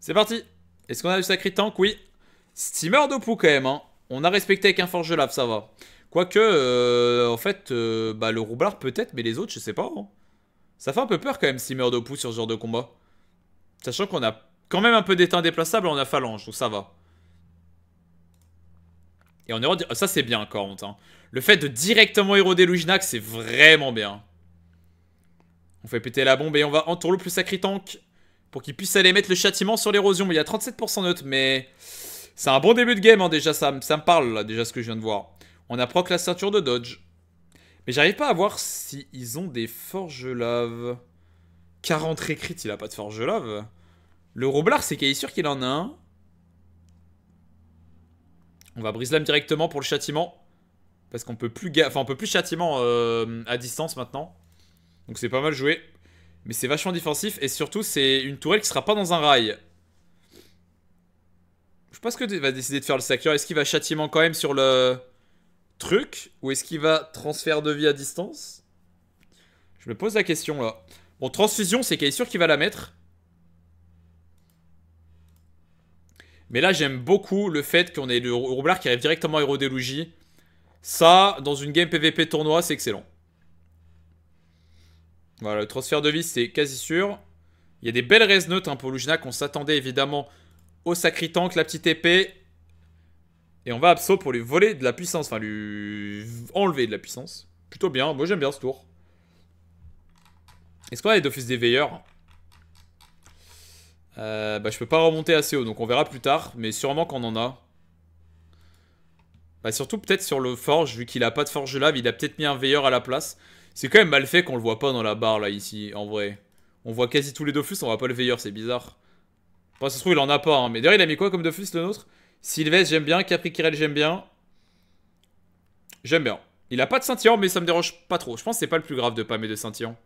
C'est parti Est-ce qu'on a du sacré tank Oui. Steamer d'Opu quand même, hein. On a respecté avec un forge lave, ça va. Quoique, euh, en fait, euh, bah, le roublard peut-être, mais les autres, je sais pas. Hein. Ça fait un peu peur quand même, Steamer d'Opu sur ce genre de combat. Sachant qu'on a quand même un peu d'étain déplaçable, on a Phalange, donc ça va. Et on est... Ça, c'est bien, Cormont. Hein. Le fait de directement éroder Luginac, c'est vraiment bien. On fait péter la bombe et on va tour le plus sacré tank. Pour qu'il puisse aller mettre le châtiment sur l'érosion. Il y a 37% neutre, mais... C'est un bon début de game, hein, déjà, ça, me parle, déjà, ce que je viens de voir. On a la ceinture de dodge. Mais j'arrive pas à voir si ils ont des forges lave. 40 récrites il a pas de forge lave. Le roublard c'est qu'il est sûr qu'il en a un. On va brise l'âme directement pour le châtiment. Parce qu'on peut plus enfin, on peut plus châtiment euh, à distance maintenant. Donc c'est pas mal joué. Mais c'est vachement défensif et surtout c'est une tourelle qui sera pas dans un rail. Je sais pas ce que va décider de faire le secteur, Est-ce qu'il va châtiment quand même sur le truc ou est-ce qu'il va transfert de vie à distance Je me pose la question là. Bon, transfusion, c'est qu'elle est sûr qu'il va la mettre. Mais là, j'aime beaucoup le fait qu'on ait le Roublard qui arrive directement à logis. Ça, dans une game PVP tournoi, c'est excellent. Voilà, le transfert de vie, c'est quasi sûr. Il y a des belles raises neutres hein, pour Lugina, qu'on s'attendait évidemment au tank, la petite épée. Et on va Abso pour lui voler de la puissance. Enfin, lui enlever de la puissance. Plutôt bien. Moi, j'aime bien ce tour. Est-ce qu'on a les d'office des veilleurs euh, bah, je peux pas remonter assez haut, donc on verra plus tard, mais sûrement qu'on en a. Bah, surtout peut-être sur le forge, vu qu'il a pas de forge là, il a peut-être mis un veilleur à la place. C'est quand même mal fait qu'on le voit pas dans la barre, là, ici, en vrai. On voit quasi tous les Dofus, on voit pas le veilleur, c'est bizarre. Enfin, ça se trouve, il en a pas, hein. Mais d'ailleurs, il a mis quoi comme Dofus, le nôtre Sylvestre, j'aime bien. Capricirel, j'aime bien. J'aime bien. Il a pas de scintillant, mais ça me dérange pas trop. Je pense que c'est pas le plus grave de pas mettre de scintillant.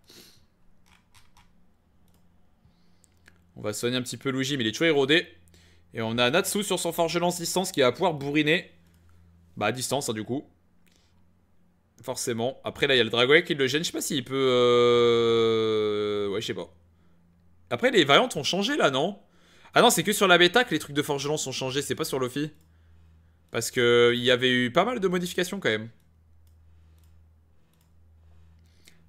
On va soigner un petit peu Luigi, mais il est toujours érodé. Et on a Natsu sur son forge lance distance qui va pouvoir bourriner. Bah, à distance, hein, du coup. Forcément. Après, là, il y a le dragonnet qui le gêne. Je sais pas s'il peut... Euh, ouais, je sais pas. Après, les variantes ont changé, là, non Ah non, c'est que sur la bêta que les trucs de Forgelon sont changés. C'est pas sur Lofi. Parce que il y avait eu pas mal de modifications, quand même.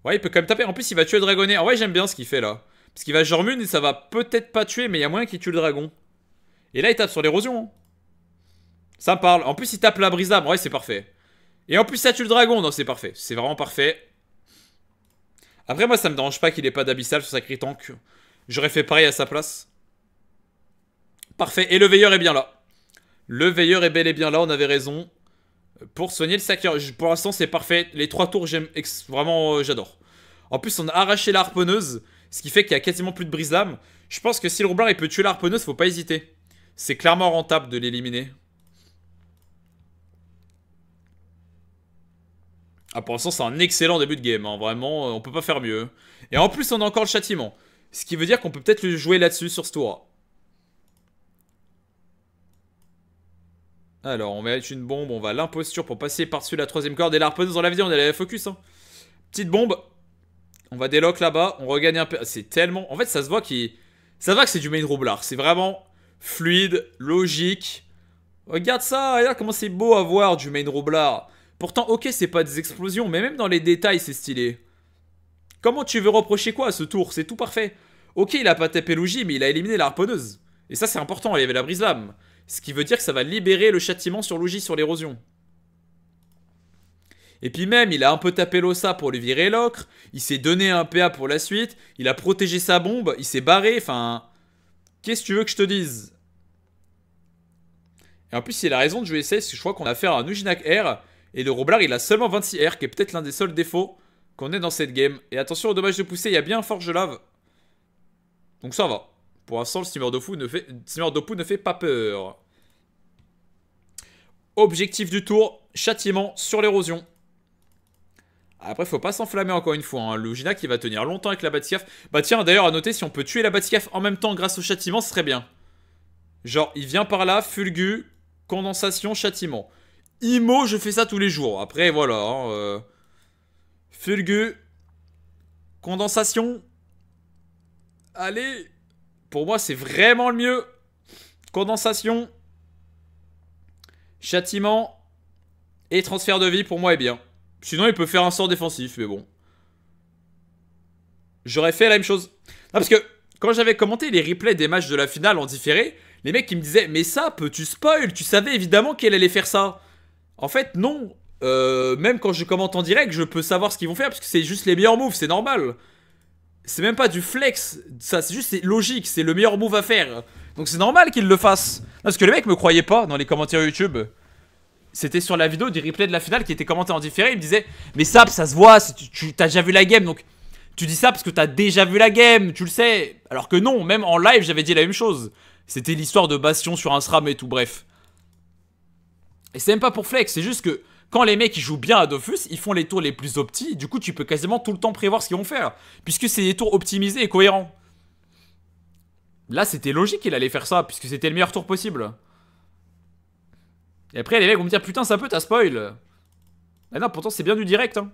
Ouais, il peut quand même taper. En plus, il va tuer le dragonnet. En j'aime bien ce qu'il fait, là. Parce qu'il va Jormune et ça va peut-être pas tuer, mais il y a moyen qu'il tue le dragon. Et là, il tape sur l'érosion. Ça parle. En plus, il tape la d'âme, Ouais, c'est parfait. Et en plus, ça tue le dragon. Non, c'est parfait. C'est vraiment parfait. Après, moi, ça me dérange pas qu'il ait pas d'abyssal sur sa tank. J'aurais fait pareil à sa place. Parfait. Et le veilleur est bien là. Le veilleur est bel et bien là. On avait raison. Pour soigner le sac Pour l'instant, c'est parfait. Les trois tours, j'aime vraiment, euh, j'adore. En plus, on a arraché la harponneuse. Ce qui fait qu'il y a quasiment plus de brise d'âme. Je pense que si le roublard il peut tuer la harponneuse, faut pas hésiter. C'est clairement rentable de l'éliminer. Ah, pour l'instant, c'est un excellent début de game. Hein. Vraiment, euh, on peut pas faire mieux. Et en plus, on a encore le châtiment. Ce qui veut dire qu'on peut peut-être le jouer là-dessus, sur ce tour. Alors, on va mettre une bombe. On va l'imposture pour passer par-dessus la troisième corde. Et l'arponneuse, dans la vidéo, on à la focus. Hein. Petite bombe. On va déloc là-bas. On regagne un peu. Ah, c'est tellement... En fait, ça se voit qu'il... Ça va que c'est du main roublard. C'est vraiment fluide, logique. Regarde ça, regarde comment c'est beau à voir du main roublard. Pourtant, ok, c'est pas des explosions, mais même dans les détails, c'est stylé. Comment tu veux reprocher quoi à ce tour C'est tout parfait. Ok, il a pas tapé l'ouji, mais il a éliminé la harponneuse. Et ça, c'est important, il y avait la brise lame. Ce qui veut dire que ça va libérer le châtiment sur l'ouji, sur l'érosion. Et puis même, il a un peu tapé l'ossa pour lui virer l'ocre. Il s'est donné un PA pour la suite. Il a protégé sa bombe. Il s'est barré. Enfin, qu'est-ce que tu veux que je te dise Et en plus, il a raison de jouer ça, parce que je crois qu'on a affaire à un Ujinak R et le Roblard, il a seulement 26 R, qui est peut-être l'un des seuls défauts qu'on ait dans cette game. Et attention au dommage de pousser, il y a bien un Forge Lave. Donc ça va. Pour l'instant, le Steamer Dopu ne fait, ne fait pas peur. Objectif du tour, châtiment sur l'érosion. Après, il faut pas s'enflammer encore une fois. Hein. Le qui va tenir longtemps avec la Batiscaf. Bah tiens, d'ailleurs, à noter, si on peut tuer la Batiscaf en même temps grâce au châtiment, ce serait bien. Genre, il vient par là, Fulgu, condensation, châtiment. Imo, je fais ça tous les jours. Après, voilà. Hein, euh. Condensation. Allez. Pour moi, c'est vraiment le mieux. Condensation. Châtiment. Et transfert de vie, pour moi, est bien. Sinon, il peut faire un sort défensif, mais bon. J'aurais fait la même chose. parce que quand j'avais commenté les replays des matchs de la finale en différé, les mecs, ils me disaient « Mais ça, peux-tu spoil Tu savais évidemment qu'elle allait faire ça. » En fait, non. Euh, même quand je commente en direct, je peux savoir ce qu'ils vont faire parce que c'est juste les meilleurs moves, c'est normal. C'est même pas du flex, ça c'est juste logique, c'est le meilleur move à faire. Donc c'est normal qu'ils le fassent. parce que les mecs me croyaient pas dans les commentaires YouTube. C'était sur la vidéo du replay de la finale qui était commenté en différé, ils me disaient "Mais ça, ça se voit, tu, tu as déjà vu la game donc tu dis ça parce que t'as déjà vu la game, tu le sais." Alors que non, même en live, j'avais dit la même chose. C'était l'histoire de Bastion sur un SRAM et tout, bref. Et c'est même pas pour flex, c'est juste que quand les mecs ils jouent bien à Dofus, ils font les tours les plus optis, du coup tu peux quasiment tout le temps prévoir ce qu'ils vont faire, puisque c'est des tours optimisés et cohérents. Là c'était logique qu'il allait faire ça, puisque c'était le meilleur tour possible. Et après les mecs vont me dire putain ça peut t'as spoil. Ah non pourtant c'est bien du direct. Hein.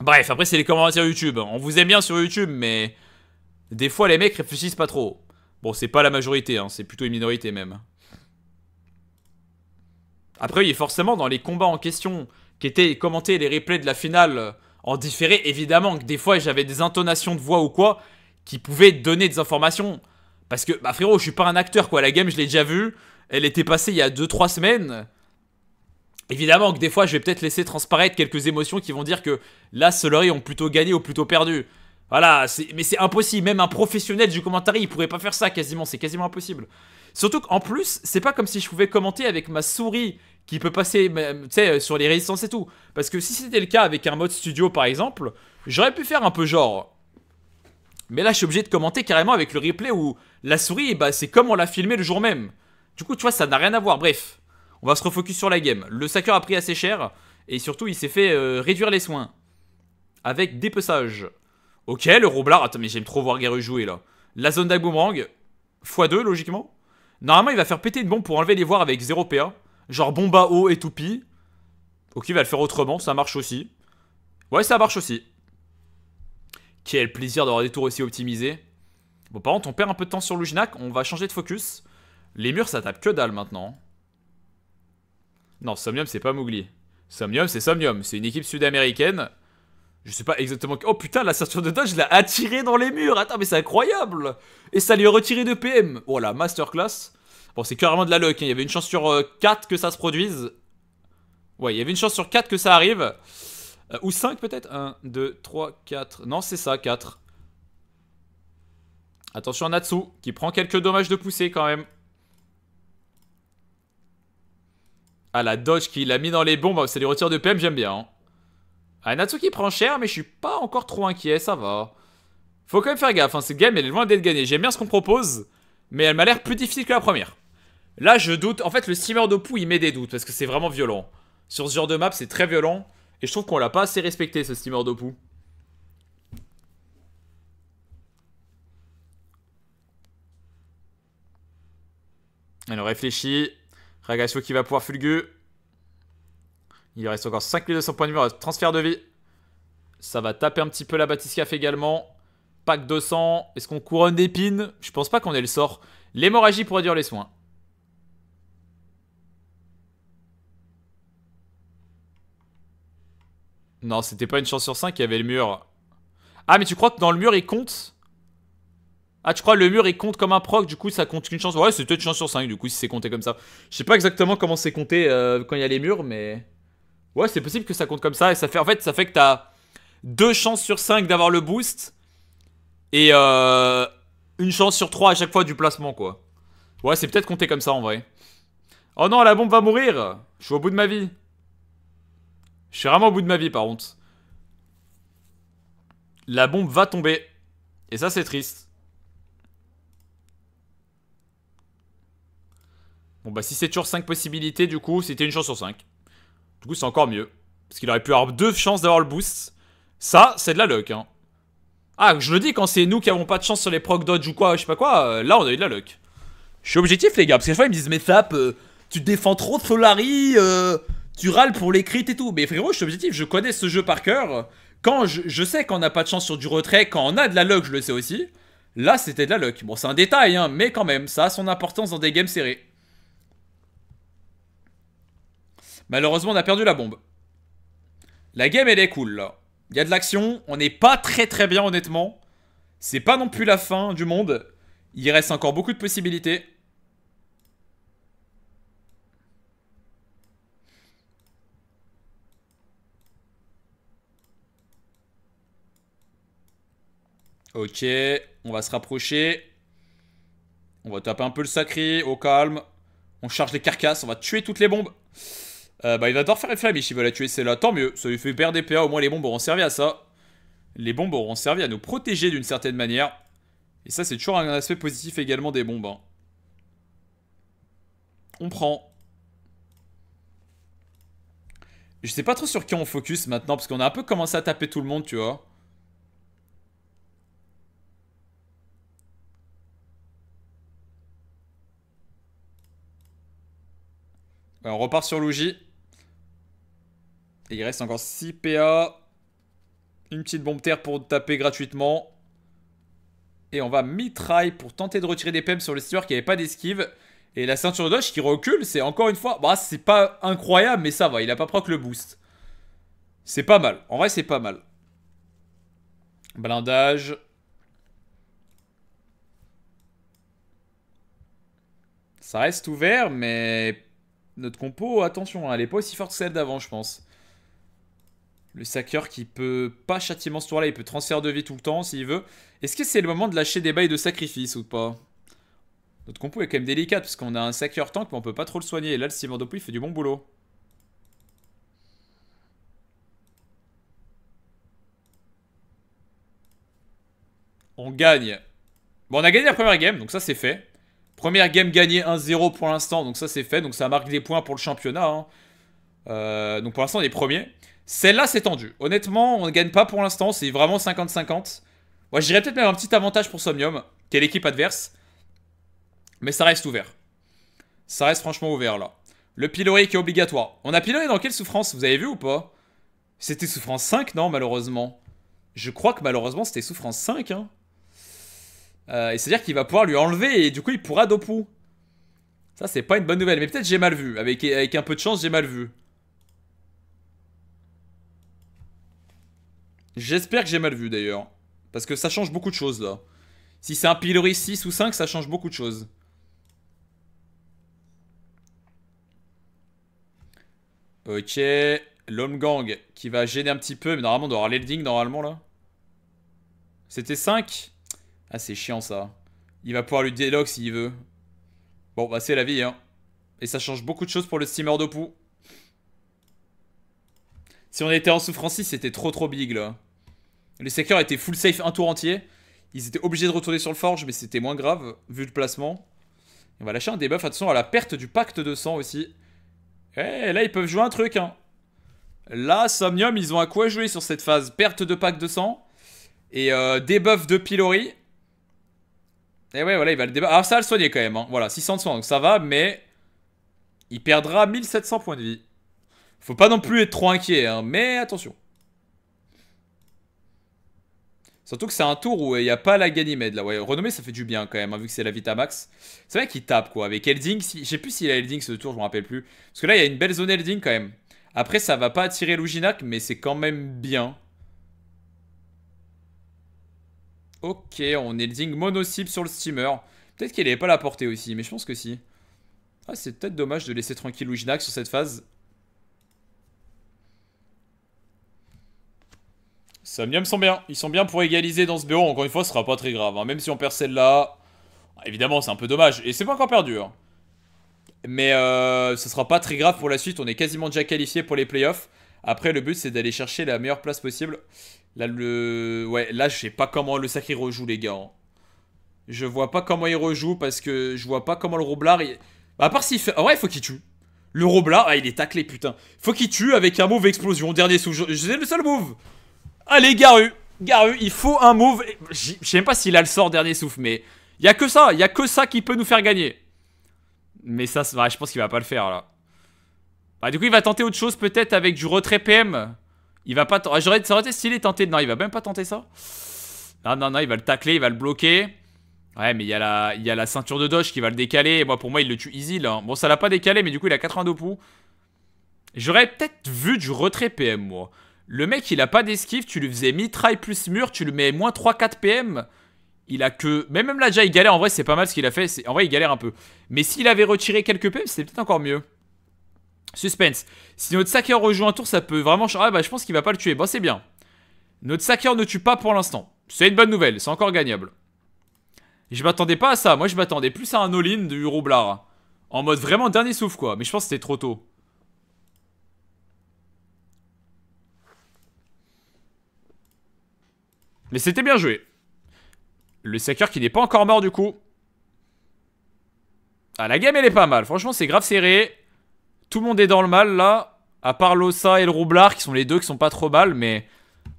Bref après c'est les commentaires YouTube, on vous aime bien sur YouTube mais des fois les mecs réfléchissent pas trop. Bon c'est pas la majorité, hein, c'est plutôt une minorité même. Après, oui, forcément, dans les combats en question, qui étaient commentés, les replays de la finale euh, en différé, évidemment que des fois j'avais des intonations de voix ou quoi qui pouvaient donner des informations. Parce que, bah frérot, je suis pas un acteur quoi, la game je l'ai déjà vue, elle était passée il y a 2-3 semaines. Évidemment que des fois je vais peut-être laisser transparaître quelques émotions qui vont dire que là, Solary ont plutôt gagné ou plutôt perdu. Voilà, mais c'est impossible, même un professionnel du commentaire il pourrait pas faire ça quasiment, c'est quasiment impossible. Surtout qu'en plus, c'est pas comme si je pouvais commenter avec ma souris qui peut passer euh, euh, sur les résistances et tout. Parce que si c'était le cas avec un mode studio par exemple, j'aurais pu faire un peu genre. Mais là, je suis obligé de commenter carrément avec le replay où la souris, bah, c'est comme on l'a filmé le jour même. Du coup, tu vois, ça n'a rien à voir. Bref, on va se refocus sur la game. Le sacker a pris assez cher et surtout, il s'est fait euh, réduire les soins. Avec dépeçage. Ok, le roublard Attends, mais j'aime trop voir Guerreux jouer là. La zone d'Agboomerang, x2 logiquement. Normalement, il va faire péter une bombe pour enlever les voir avec 0 PA. Genre bombe à eau et toupie. Ok, il va le faire autrement, ça marche aussi. Ouais, ça marche aussi. Quel plaisir d'avoir des tours aussi optimisés. Bon, par contre, on perd un peu de temps sur Luginac, on va changer de focus. Les murs, ça tape que dalle maintenant. Non, Somnium, c'est pas Mowgli Somnium, c'est Somnium, c'est une équipe sud-américaine. Je sais pas exactement... Oh putain, la ceinture de dodge, l'a attiré dans les murs Attends, mais c'est incroyable Et ça lui a retiré de PM Voilà, oh masterclass Bon, c'est carrément de la luck, hein. il y avait une chance sur 4 euh, que ça se produise. Ouais, il y avait une chance sur 4 que ça arrive. Euh, ou 5 peut-être 1, 2, 3, 4... Non, c'est ça, 4. Attention à Natsu, qui prend quelques dommages de poussée quand même. Ah, la dodge qu'il a mis dans les bombes, ça lui retire de PM, j'aime bien. Hein. Ah, qui prend cher, mais je suis pas encore trop inquiet, ça va. Faut quand même faire gaffe, hein, cette game elle est loin d'être gagnée. J'aime bien ce qu'on propose, mais elle m'a l'air plus difficile que la première. Là, je doute. En fait, le steamer de poux, il met des doutes parce que c'est vraiment violent. Sur ce genre de map, c'est très violent. Et je trouve qu'on l'a pas assez respecté, ce steamer de poux. Alors réfléchit. Ragacio qui va pouvoir fulguer. Il reste encore 5200 points de mur, Transfert de vie. Ça va taper un petit peu la Batiscaf également. Pack 200. Est-ce qu'on couronne d'épines Je pense pas qu'on ait le sort. L'hémorragie pour réduire les soins. Non, c'était pas une chance sur 5 qu'il y avait le mur. Ah, mais tu crois que dans le mur, il compte Ah, tu crois que le mur, il compte comme un proc, du coup, ça compte qu'une chance Ouais, c'était une chance sur 5, du coup, si c'est compté comme ça. Je sais pas exactement comment c'est compté euh, quand il y a les murs, mais... Ouais, c'est possible que ça compte comme ça. Et ça fait, en fait, ça fait que t'as 2 chances sur 5 d'avoir le boost. Et euh, une chance sur 3 à chaque fois du placement, quoi. Ouais, c'est peut-être compté comme ça en vrai. Oh non, la bombe va mourir Je suis au bout de ma vie. Je suis vraiment au bout de ma vie, par contre. La bombe va tomber. Et ça, c'est triste. Bon, bah, si c'est toujours 5 possibilités, du coup, c'était une chance sur 5. Du encore mieux. Parce qu'il aurait pu avoir deux chances d'avoir le boost. Ça, c'est de la luck. Hein. Ah, je le dis, quand c'est nous qui avons pas de chance sur les proc dodge ou quoi, je sais pas quoi, euh, là, on a eu de la luck. Je suis objectif, les gars, parce que chaque fois, ils me disent, mais Zap, euh, tu défends trop Solari, euh, tu râles pour les crits et tout. Mais frérot, je suis objectif, je connais ce jeu par cœur. Quand je, sais qu'on n'a pas de chance sur du retrait, quand on a de la luck, je le sais aussi. Là, c'était de la luck. Bon, c'est un détail, hein, mais quand même, ça a son importance dans des games serrés. Malheureusement, on a perdu la bombe. La game, elle est cool, Il y a de l'action. On n'est pas très très bien, honnêtement. C'est pas non plus la fin du monde. Il reste encore beaucoup de possibilités. Ok, on va se rapprocher. On va taper un peu le sacré, au calme. On charge les carcasses, on va tuer toutes les bombes. Euh, bah, il va devoir faire les flamiches, il va la tuer, c'est là. Tant mieux, ça lui fait perdre des PA, au moins les bombes auront servi à ça. Les bombes auront servi à nous protéger d'une certaine manière. Et ça, c'est toujours un aspect positif également des bombes. Hein. On prend. Je sais pas trop sur qui on focus maintenant, parce qu'on a un peu commencé à taper tout le monde, tu vois. on repart sur Luigi. Et il reste encore 6 PA. Une petite bombe terre pour taper gratuitement. Et on va mitraille pour tenter de retirer des PEM sur le steward qui n'avait pas d'esquive. Et la ceinture dodge qui recule, c'est encore une fois... Bah, c'est pas incroyable, mais ça va, il a pas proc le boost. C'est pas mal. En vrai, c'est pas mal. Blindage. Ça reste ouvert, mais... Notre compo, attention, hein, elle est pas aussi forte que celle d'avant, je pense. Le Sacker qui peut pas châtiment ce tour-là, il peut transfert de vie tout le temps s'il veut. Est-ce que c'est le moment de lâcher des bails de sacrifice ou pas Notre compo est quand même délicate parce qu'on a un Sacker tank mais on peut pas trop le soigner. Et là le Ciment il fait du bon boulot. On gagne. Bon, on a gagné la première game, donc ça c'est fait. Première game gagnée 1-0 pour l'instant, donc ça c'est fait. Donc ça marque des points pour le championnat. Hein. Euh, donc pour l'instant on est premier. Celle-là, c'est tendu. Honnêtement, on ne gagne pas pour l'instant. C'est vraiment 50-50. Moi, je dirais peut-être même un petit avantage pour Somnium, qui est l'équipe adverse. Mais ça reste ouvert. Ça reste franchement ouvert, là. Le pilori qui est obligatoire. On a pilori dans quelle souffrance Vous avez vu ou pas C'était souffrance 5, non, malheureusement Je crois que malheureusement, c'était souffrance 5. Hein. Euh, et c'est-à-dire qu'il va pouvoir lui enlever et du coup, il pourra dopou. Ça, c'est pas une bonne nouvelle. Mais peut-être j'ai mal vu. Avec, avec un peu de chance, j'ai mal vu. J'espère que j'ai mal vu d'ailleurs. Parce que ça change beaucoup de choses là. Si c'est un pilori 6 ou 5, ça change beaucoup de choses. Ok. L'homme gang qui va gêner un petit peu. Mais normalement, on doit avoir l'Elding normalement là. C'était 5 Ah, c'est chiant ça. Il va pouvoir lui dialogue s'il veut. Bon, bah c'est la vie hein. Et ça change beaucoup de choses pour le steamer pou Si on était en souffrance, c'était trop trop big là. Les Sakers étaient full safe un tour entier. Ils étaient obligés de retourner sur le forge, mais c'était moins grave vu le placement. On va lâcher un debuff, attention à la perte du pacte de sang aussi. Eh, là, ils peuvent jouer un truc. Hein. Là, Somnium, ils ont à quoi jouer sur cette phase. Perte de pacte de sang et euh, debuff de pilori. Et eh ouais, voilà, il va le debuff, Ah, ça va le soigner quand même. Hein. Voilà, 600 de soins, donc ça va, mais il perdra 1700 points de vie. Faut pas non plus être trop inquiet, hein, mais attention. Surtout que c'est un tour où il n'y a pas la Ganymede là. Ouais, renommé ça fait du bien quand même, hein, vu que c'est la Vitamax. C'est vrai qu'il tape quoi. Avec Elding, si... je sais plus s'il a Elding ce tour, je ne me rappelle plus. Parce que là, il y a une belle zone Elding quand même. Après, ça va pas attirer Luginac, mais c'est quand même bien. Ok, on Elding mono-cible sur le steamer. Peut-être qu'il n'avait pas la portée aussi, mais je pense que si. Ah, c'est peut-être dommage de laisser tranquille Luginac sur cette phase. Somnium sont bien. Ils sont bien pour égaliser dans ce BO. Encore une fois, ce sera pas très grave. Hein. Même si on perd celle-là. Évidemment, c'est un peu dommage. Et c'est pas encore perdu. Hein. Mais euh, ce sera pas très grave pour la suite. On est quasiment déjà qualifié pour les playoffs. Après, le but, c'est d'aller chercher la meilleure place possible. Là, le... ouais, là je sais pas comment le sacré rejoue, les gars. Hein. Je vois pas comment il rejoue parce que je vois pas comment le Roblard. à part s'il fait. ouais, il faut qu'il tue. Le Roblard, ah, il est taclé, putain. Faut qu'il tue avec un move explosion. Dernier sous. C'est le seul move. Allez, Garu Garu, il faut un move. Je sais même pas s'il a le sort dernier souffle, mais il y a que ça, il y a que ça qui peut nous faire gagner. Mais ça, je pense qu'il va pas le faire là. Bah, du coup, il va tenter autre chose peut-être avec du retrait PM. Il va pas. Ah, ça aurait été stylé tenter. Non, il va même pas tenter ça. Non, non, non, il va le tacler, il va le bloquer. Ouais, mais il y, a la, y a la ceinture de Doge qui va le décaler. moi, pour moi, il le tue easy là. Bon, ça l'a pas décalé, mais du coup, il a de poux. J'aurais peut-être vu du retrait PM, moi. Le mec, il a pas d'esquive, tu lui faisais mitraille plus mur, tu le mets moins 3-4 PM. Il a que. Mais même là, déjà, il galère. En vrai, c'est pas mal ce qu'il a fait. En vrai, il galère un peu. Mais s'il avait retiré quelques PM, c'était peut-être encore mieux. Suspense. Si notre Saker rejoue un tour, ça peut vraiment changer. Ah, bah, je pense qu'il va pas le tuer. Bon, c'est bien. Notre Saker ne tue pas pour l'instant. C'est une bonne nouvelle. C'est encore gagnable. Je m'attendais pas à ça. Moi, je m'attendais plus à un all-in du Roublard En mode vraiment dernier souffle, quoi. Mais je pense que c'était trop tôt. Mais c'était bien joué. Le sacker qui n'est pas encore mort du coup. Ah, la game elle est pas mal. Franchement, c'est grave serré. Tout le monde est dans le mal là. À part l'Ossa et le Roublard qui sont les deux qui sont pas trop mal. Mais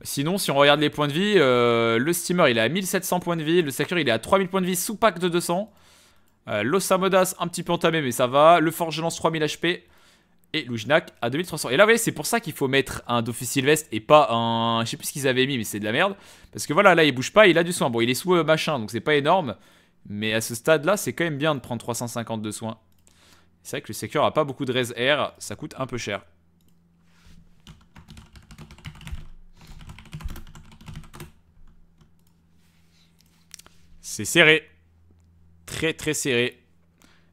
sinon, si on regarde les points de vie, euh, le Steamer il est à 1700 points de vie. Le Sacker il est à 3000 points de vie sous pack de 200. Euh, L'Ossa Modas un petit peu entamé mais ça va. Le Forge lance 3000 HP et Loujnak à 2300. Et là, vous voyez, c'est pour ça qu'il faut mettre un Dofus Sylvestre et pas un. Je sais plus ce qu'ils avaient mis, mais c'est de la merde. Parce que voilà, là, il bouge pas, il a du soin. Bon, il est sous euh, machin, donc c'est pas énorme. Mais à ce stade-là, c'est quand même bien de prendre 350 de soins. C'est vrai que le Secure a pas beaucoup de res air, ça coûte un peu cher. C'est serré. Très très serré.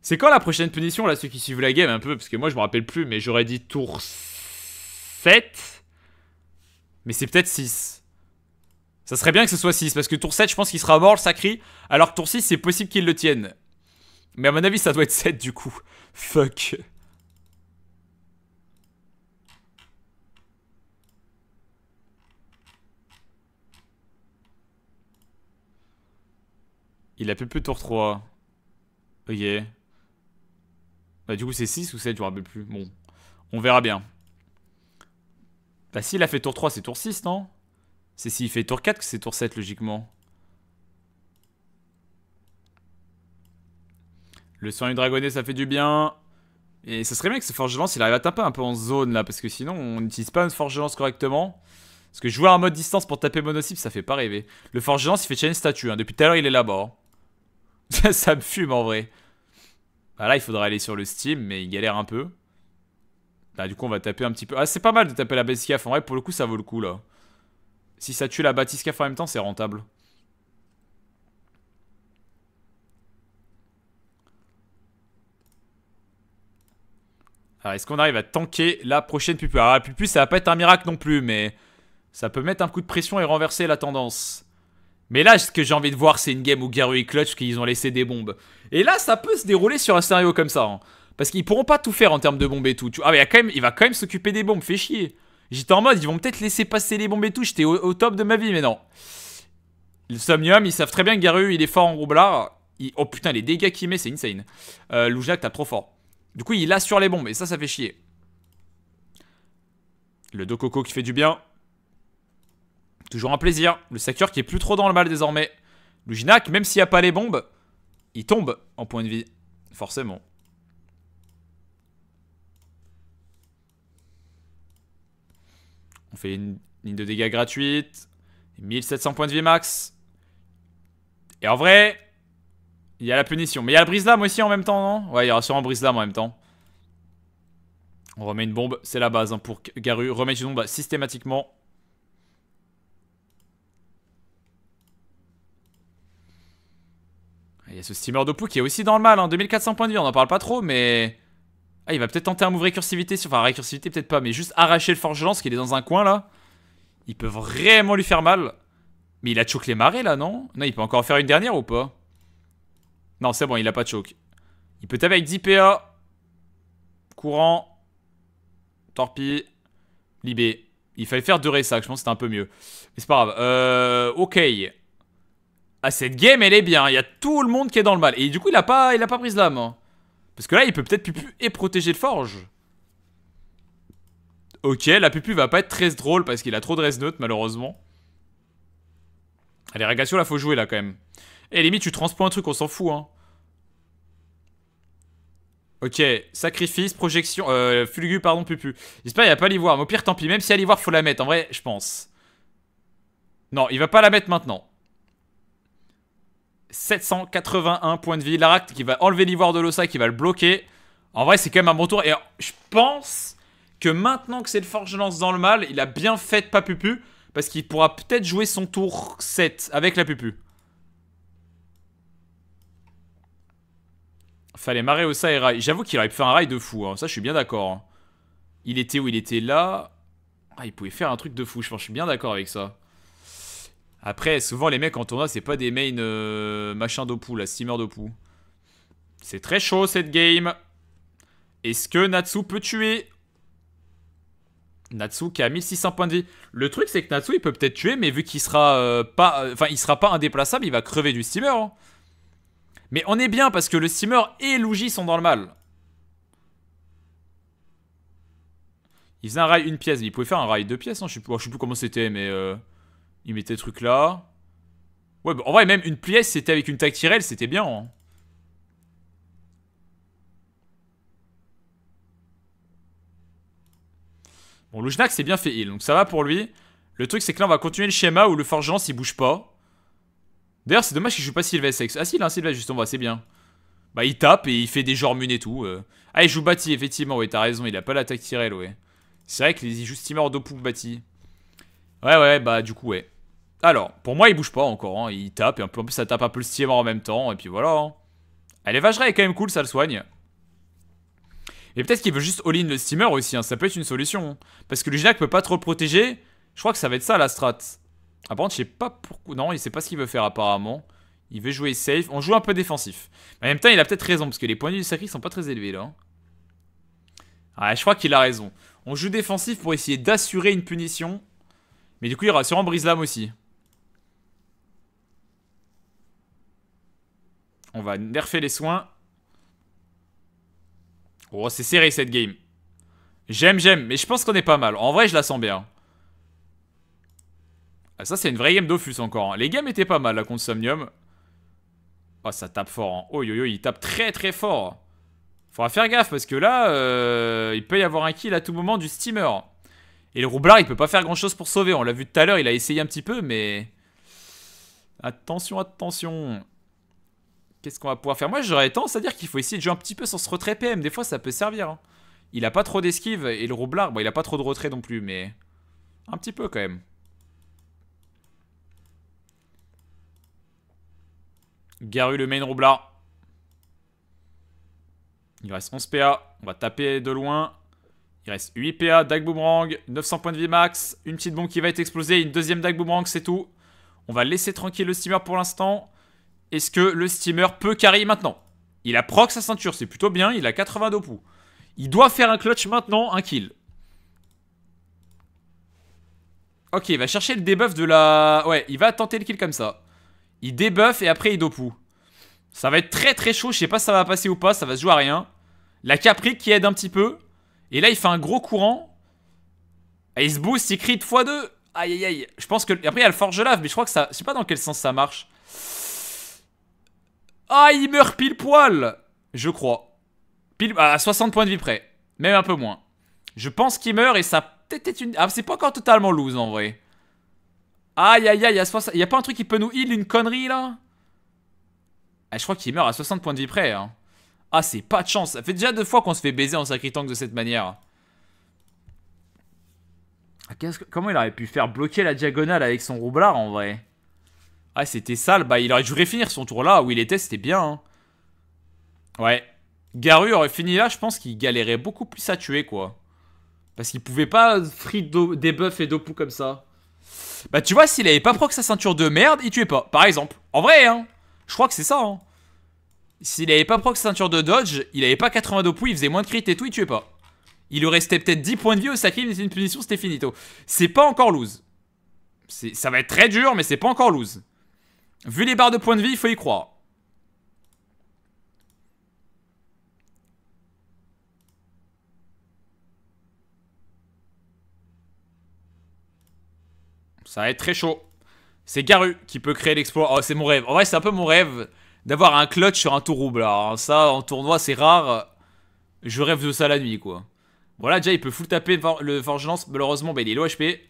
C'est quand la prochaine punition, là, ceux qui suivent la game un peu Parce que moi, je me rappelle plus, mais j'aurais dit tour 7. Mais c'est peut-être 6. Ça serait bien que ce soit 6, parce que tour 7, je pense qu'il sera mort, le sacri. Alors que tour 6, c'est possible qu'il le tienne. Mais à mon avis, ça doit être 7 du coup. Fuck. Il a plus plus tour 3. Ok. Bah, du coup, c'est 6 ou 7, je me rappelle plus. Bon, on verra bien. Bah, s'il a fait tour 3, c'est tour 6, non C'est s'il fait tour 4 que c'est tour 7, logiquement. Le sang du dragonnet, ça fait du bien. Et ça serait bien que ce lance il arrive à taper un peu en zone, là. Parce que sinon, on n'utilise pas notre lance correctement. Parce que jouer en mode distance pour taper monocycle, ça fait pas rêver. Le forge lance il fait chaîne statue. Hein. Depuis tout à l'heure, il est là-bas. Hein. ça me fume, en vrai. Bah là, il faudra aller sur le Steam, mais il galère un peu. Bah du coup, on va taper un petit peu. Ah, c'est pas mal de taper la Batiscaf. En vrai, pour le coup, ça vaut le coup, là. Si ça tue la Batiscaf en même temps, c'est rentable. Alors, est-ce qu'on arrive à tanker la prochaine pupu Alors, la pupu, ça va pas être un miracle non plus, mais ça peut mettre un coup de pression et renverser la tendance. Mais là, ce que j'ai envie de voir, c'est une game où Garou et Clutch qu'ils ont laissé des bombes. Et là, ça peut se dérouler sur un scénario comme ça. Hein. Parce qu'ils pourront pas tout faire en termes de bombes et tout. Ah, mais il, va quand même s'occuper des bombes, fait chier. J'étais en mode, ils vont peut-être laisser passer les bombes et tout. J'étais au, top de ma vie, mais non. Le Somnium, ils savent très bien que Garou, il est fort en roublard. Il... Oh putain, les dégâts qu'il met, c'est insane. Euh, t'as trop fort. Du coup, il sur les bombes, et ça, ça fait chier. Le Dococo qui fait du bien. Toujours un plaisir. Le secteur qui est plus trop dans le mal désormais. Luginac, même s'il n'y a pas les bombes, il tombe en point de vie. Forcément. On fait une ligne de dégâts gratuite. 1700 points de vie max. Et en vrai, il y a la punition. Mais il y a le brise-lame aussi en même temps, non Ouais, il y aura sûrement brise-lame en même temps. On remet une bombe, c'est la base hein, pour Garu. Remet une bombe systématiquement. Il y a ce steamer d'Opu qui est aussi dans le mal, hein, 2400 points de vie, on en parle pas trop, mais... Ah, il va peut-être tenter un move récursivité, enfin récursivité peut-être pas, mais juste arracher le forge lance qu'il est dans un coin là. Il peut vraiment lui faire mal. Mais il a choke les marées là, non Non, il peut encore faire une dernière ou pas Non, c'est bon, il a pas de choke. Il peut taper avec 10 PA. Courant. Torpille. Libé. Il fallait faire deux ça je pense que c'était un peu mieux. Mais c'est pas grave. Euh, ok. Ah, cette game, elle est bien. Il y a tout le monde qui est dans le mal. Et du coup, il a pas, il a pas pris l'âme. Hein. Parce que là, il peut peut-être Pupu et protéger le forge. Ok, la Pupu va pas être très drôle parce qu'il a trop de res malheureusement. Allez, régation là, faut jouer, là, quand même. Et eh, limite, tu transports un truc, on s'en fout, hein. Ok, sacrifice, projection, euh, fulgu, pardon, pupu. J'espère qu'il n'y a pas l'ivoire, mais au pire, tant pis. Même si y a l'ivoire, faut la mettre, en vrai, je pense. Non, il va pas la mettre maintenant. 781 points de vie. Laract qui va enlever l'ivoire de l'Ossa, qui va le bloquer. En vrai, c'est quand même un bon tour. Et euh, je pense que maintenant que c'est le Forge Lance dans le mal, il a bien fait pas pupu. Parce qu'il pourra peut-être jouer son tour 7 avec la pupu. Fallait marrer Ossa et Rai. J'avoue qu'il aurait pu faire un rail de fou. Hein. Ça, je suis bien d'accord. Hein. Il était où Il était là. Ah, il pouvait faire un truc de fou. Je pense je suis bien d'accord avec ça. Après, souvent, les mecs en tournoi, c'est pas des main euh, machin machin dopou, la steamer d'opou. C'est très chaud, cette game. Est-ce que Natsu peut tuer Natsu qui a 1600 points de vie. Le truc, c'est que Natsu, il peut peut-être tuer, mais vu qu'il sera euh, pas... Euh, enfin, il sera pas indéplaçable, il va crever du steamer. Hein. Mais on est bien, parce que le steamer et l'ouji sont dans le mal. Il faisait un rail une pièce, mais il pouvait faire un rail deux pièces, hein. je, sais plus, je sais plus comment c'était, mais... Il mettait des trucs là. Ouais, bah, en vrai, même une pièce, c'était avec une tactirelle, c'était bien. Hein. Bon, c'est bien fait il donc ça va pour lui. Le truc, c'est que là, on va continuer le schéma où le forgeant, il bouge pas. D'ailleurs, c'est dommage qu'il joue pas Sex Ah si, là a justement, bah, c'est bien. Bah, il tape et il fait des munes et tout. Euh. Ah, il joue bâti effectivement, ouais, t'as raison, il a pas la tactirelle ouais. C'est vrai qu'il joue Steamer d'opoul Bati. Ouais, ouais, bah, du coup, ouais. Alors, pour moi, il bouge pas encore. Hein. Il tape, et en plus, ça tape un peu le steamer en même temps, et puis voilà. Hein. Ah, elle Allez, Vajra est quand même cool, ça le soigne. Et peut-être qu'il veut juste all-in le steamer aussi, hein. ça peut être une solution. Parce que le ne peut pas trop le protéger. Je crois que ça va être ça la strat. Apparemment, je sais pas pourquoi. Non, il sait pas ce qu'il veut faire apparemment. Il veut jouer safe. On joue un peu défensif. Mais en même temps, il a peut-être raison, parce que les points du sacrifice sont pas très élevés là. Ah, je crois qu'il a raison. On joue défensif pour essayer d'assurer une punition. Mais du coup, il y aura sûrement brise-lame aussi. On va nerfer les soins. Oh, c'est serré cette game. J'aime, j'aime, mais je pense qu'on est pas mal. En vrai, je la sens bien. Ah, ça, c'est une vraie game d'Offus encore. Hein. Les games étaient pas mal, la contre Somnium. Oh, ça tape fort. Hein. Oh, yo, il tape très, très fort. Hein. Faudra faire gaffe, parce que là, euh, il peut y avoir un kill à tout moment du steamer. Et le roublard, il peut pas faire grand-chose pour sauver. On l'a vu tout à l'heure, il a essayé un petit peu, mais... Attention, attention. Qu'est-ce qu'on va pouvoir faire Moi, j'aurais tendance à dire qu'il faut essayer de jouer un petit peu sans se retrait PM. Des fois, ça peut servir. Hein. Il a pas trop d'esquive et le roublard, bon, il a pas trop de retrait non plus, mais un petit peu quand même. Garu le main roublard. Il reste 11 PA. On va taper de loin. Il reste 8 PA, Dag Boomerang, 900 points de vie max, une petite bombe qui va être explosée, une deuxième Dag Boomerang, c'est tout. On va laisser tranquille le steamer pour l'instant. Est-ce que le steamer peut carry maintenant Il a proc sa ceinture, c'est plutôt bien, il a 80 pou Il doit faire un clutch maintenant, un kill. Ok, il va chercher le debuff de la... Ouais, il va tenter le kill comme ça. Il debuff et après il dopou. Ça va être très très chaud, je sais pas si ça va passer ou pas, ça va se jouer à rien. La Capri qui aide un petit peu. Et là, il fait un gros courant. Et il se boost, il crit x2. Aïe aïe aïe. Je pense que. Après, il y a le Forge Lave, mais je crois que ça. Je sais pas dans quel sens ça marche. Ah, il meurt pile poil Je crois. Pile à 60 points de vie près. Même un peu moins. Je pense qu'il meurt et ça peut-être une... Ah, c'est pas encore totalement loose en vrai. Aïe, aïe, aïe, il y a pas un truc qui peut nous heal une connerie là Ah, je crois qu'il meurt à 60 points de vie près. Hein. Ah, c'est pas de chance. Ça fait déjà deux fois qu'on se fait baiser en tank de cette manière. Ah, comment il aurait pu faire bloquer la diagonale avec son roublard en vrai ah, c'était sale. Bah, il aurait dû finir son tour là. Où il était, c'était bien. Hein. Ouais. Garu aurait fini là, je pense qu'il galérait beaucoup plus à tuer, quoi. Parce qu'il pouvait pas free des buffs et dopu comme ça. Bah, tu vois, s'il avait pas proc sa ceinture de merde, il tuait pas, par exemple. En vrai, hein. Je crois que c'est ça, hein. S'il avait pas proc sa ceinture de dodge, il avait pas 80 dopu, il faisait moins de crit et tout, il tuait pas. Il aurait restait peut-être 10 points de vie au sacrifice, c'était une punition, c'était finito. C'est pas encore lose. Ça va être très dur, mais c'est pas encore lose. Vu les barres de points de vie, il faut y croire. Ça va être très chaud. C'est Garu qui peut créer l'exploit. Oh, c'est mon rêve. En vrai, c'est un peu mon rêve d'avoir un clutch sur un tour rouble. ça, en tournoi, c'est rare. Je rêve de ça la nuit, quoi. Voilà, déjà, il peut full taper le Vengeance. Malheureusement, bah, il est low HP.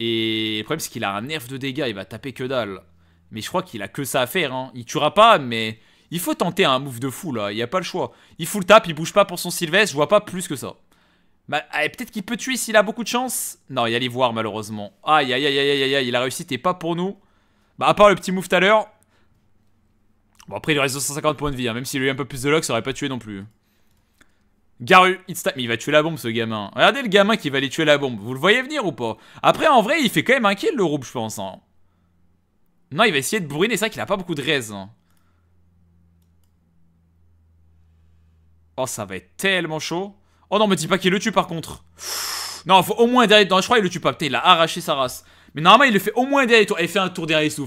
Et le problème, c'est qu'il a un nerf de dégâts. Il va taper que dalle. Mais je crois qu'il a que ça à faire. Hein. Il tuera pas, mais il faut tenter un move de fou là. Il n'y a pas le choix. Il fout le tap, il bouge pas pour son Sylvestre. Je vois pas plus que ça. Bah, eh, peut-être qu'il peut tuer s'il a beaucoup de chance. Non, il y a les voir malheureusement. Aïe, aïe, aïe, aïe, aïe, aïe. a réussi T'es pas pour nous. Bah, à part le petit move tout à l'heure. Bon, après, il reste 250 points de vie. Hein. Même s'il a eu un peu plus de luck, ça aurait pas tué non plus. Garu, it's time. Mais il va tuer la bombe ce gamin. Regardez le gamin qui va aller tuer la bombe. Vous le voyez venir ou pas Après, en vrai, il fait quand même un kill le roupe, je pense. Hein. Non, il va essayer de bourriner. C'est vrai qu'il a pas beaucoup de raise. Oh, ça va être tellement chaud. Oh non, me dis pas qu'il le tue par contre. Non, faut au moins derrière. Non, je crois qu'il le tue pas. Putain, il a arraché sa race. Mais normalement, il le fait au moins derrière Et il fait un tour derrière les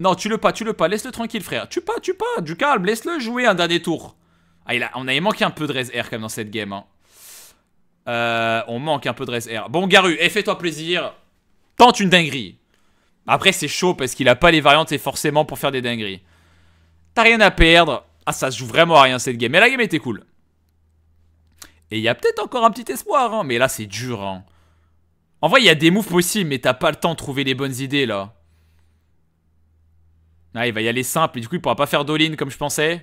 Non, tu le pas, tu le pas. Laisse-le tranquille, frère. Tu pas, tue pas. Du calme, laisse-le jouer un dernier tour. Ah, il a... on avait manqué un peu de res air quand même dans cette game. Hein. Euh, on manque un peu de res air. Bon, Garu, fais-toi plaisir. Tente une dinguerie. Après, c'est chaud parce qu'il a pas les variantes et forcément pour faire des dingueries. T'as rien à perdre. Ah, ça se joue vraiment à rien cette game. Mais la game était cool. Et il y a peut-être encore un petit espoir, hein. Mais là, c'est dur, hein. En vrai, il y a des moves possibles, mais t'as pas le temps de trouver les bonnes idées, là. Ah, il va y aller simple, et du coup, il pourra pas faire Dolin comme je pensais.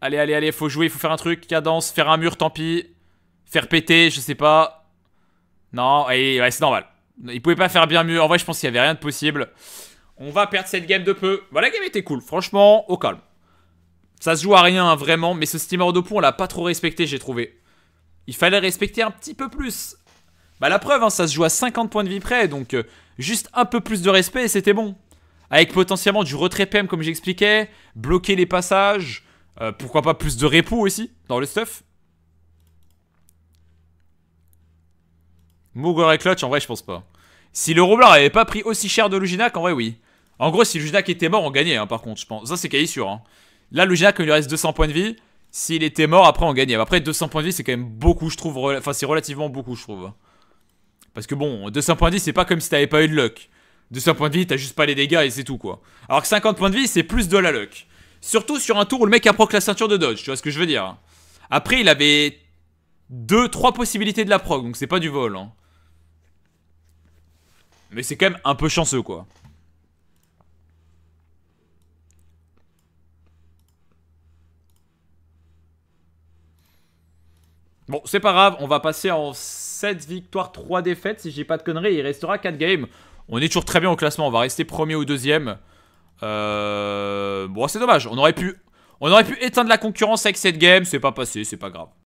Allez, allez, allez, faut jouer, faut faire un truc. Cadence, faire un mur, tant pis. Faire péter, je sais pas. Non, et c'est normal. Il pouvait pas faire bien mieux. En vrai, je pense qu'il y avait rien de possible. On va perdre cette game de peu. Bah, la game était cool. Franchement, au calme. Ça se joue à rien, vraiment. Mais ce steamer de pont, on l'a pas trop respecté, j'ai trouvé. Il fallait respecter un petit peu plus. Bah, la preuve, hein, ça se joue à 50 points de vie près. Donc, euh, juste un peu plus de respect et c'était bon. Avec potentiellement du retrait PM, comme j'expliquais. Bloquer les passages. Euh, pourquoi pas plus de repos aussi dans le stuff. Mougor et Clutch, en vrai, je pense pas. Si le Roblar avait pas pris aussi cher de Luginac, en vrai, oui. En gros, si Luginac était mort, on gagnait, hein, par contre, je pense. Ça, c'est quasi sûr. Hein. Là, Luginac, il lui reste 200 points de vie. S'il était mort, après, on gagnait. Après, 200 points de vie, c'est quand même beaucoup, je trouve. Enfin, c'est relativement beaucoup, je trouve. Parce que bon, 200 points de vie, c'est pas comme si t'avais pas eu de luck. 200 points de vie, t'as juste pas les dégâts et c'est tout, quoi. Alors que 50 points de vie, c'est plus de la luck. Surtout sur un tour où le mec approque la ceinture de dodge, tu vois ce que je veux dire. Après, il avait 2-3 possibilités de la proc, donc c'est pas du vol. Hein. Mais c'est quand même un peu chanceux, quoi. Bon, c'est pas grave, on va passer en 7 victoires, 3 défaites. Si j'ai pas de conneries, il restera 4 games. On est toujours très bien au classement, on va rester premier ou deuxième. Euh, bon, c'est dommage, on aurait pu... On aurait pu éteindre la concurrence avec cette game, c'est pas passé, c'est pas grave.